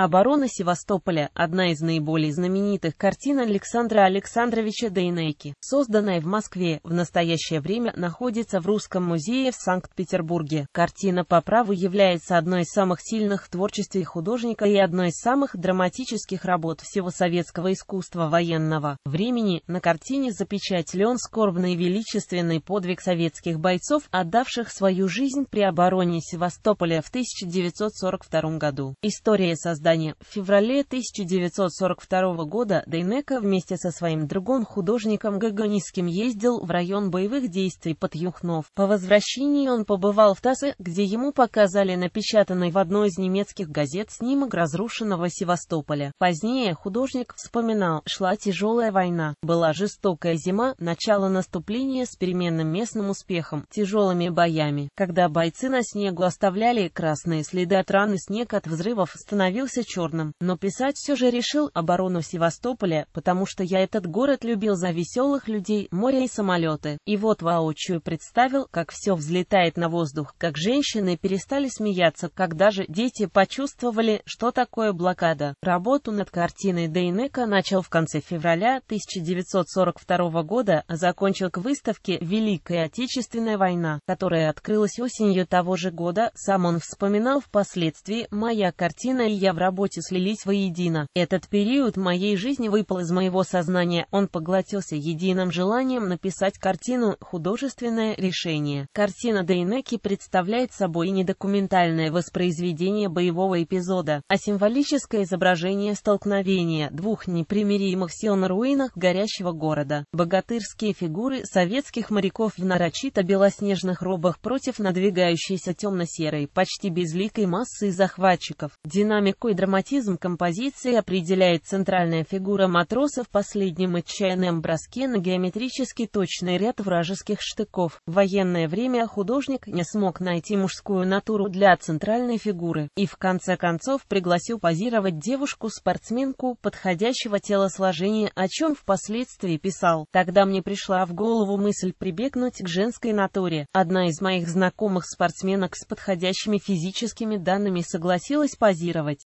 Оборона Севастополя – одна из наиболее знаменитых картин Александра Александровича Дейнеки, созданная в Москве, в настоящее время находится в Русском музее в Санкт-Петербурге. Картина по праву является одной из самых сильных в творчестве художника и одной из самых драматических работ всего советского искусства военного времени. На картине запечатлен скорбный и величественный подвиг советских бойцов, отдавших свою жизнь при обороне Севастополя в 1942 году. История создания создания. В феврале 1942 года Дейнека вместе со своим другом художником Гаганиским ездил в район боевых действий под Юхнов. По возвращении он побывал в Тасе, где ему показали напечатанный в одной из немецких газет снимок разрушенного Севастополя. Позднее художник вспоминал, шла тяжелая война, была жестокая зима, начало наступления с переменным местным успехом, тяжелыми боями, когда бойцы на снегу оставляли красные следы от раны снег от взрывов становился родился черным, но писать все же решил оборону Севастополя, потому что я этот город любил за веселых людей, море и самолеты. И вот воочию представил, как все взлетает на воздух, как женщины перестали смеяться, как даже дети почувствовали, что такое блокада. Работу над картиной Дейнека начал в конце февраля 1942 года, а закончил к выставке «Великая Отечественная война», которая открылась осенью того же года, сам он вспоминал впоследствии «Моя картина и я в работе слились воедино. Этот период моей жизни выпал из моего сознания, он поглотился единым желанием написать картину «Художественное решение». Картина Дейнеки представляет собой не документальное воспроизведение боевого эпизода, а символическое изображение столкновения двух непримиримых сил на руинах горящего города. Богатырские фигуры советских моряков в нарочито белоснежных робах против надвигающейся темно-серой, почти безликой массы захватчиков. Динамику и драматизм композиции определяет центральная фигура матроса в последнем отчаянном броске на геометрически точный ряд вражеских штыков. В военное время художник не смог найти мужскую натуру для центральной фигуры и в конце концов пригласил позировать девушку-спортсменку подходящего телосложения, о чем впоследствии писал. Тогда мне пришла в голову мысль прибегнуть к женской натуре. Одна из моих знакомых спортсменок с подходящими физическими данными согласилась позировать.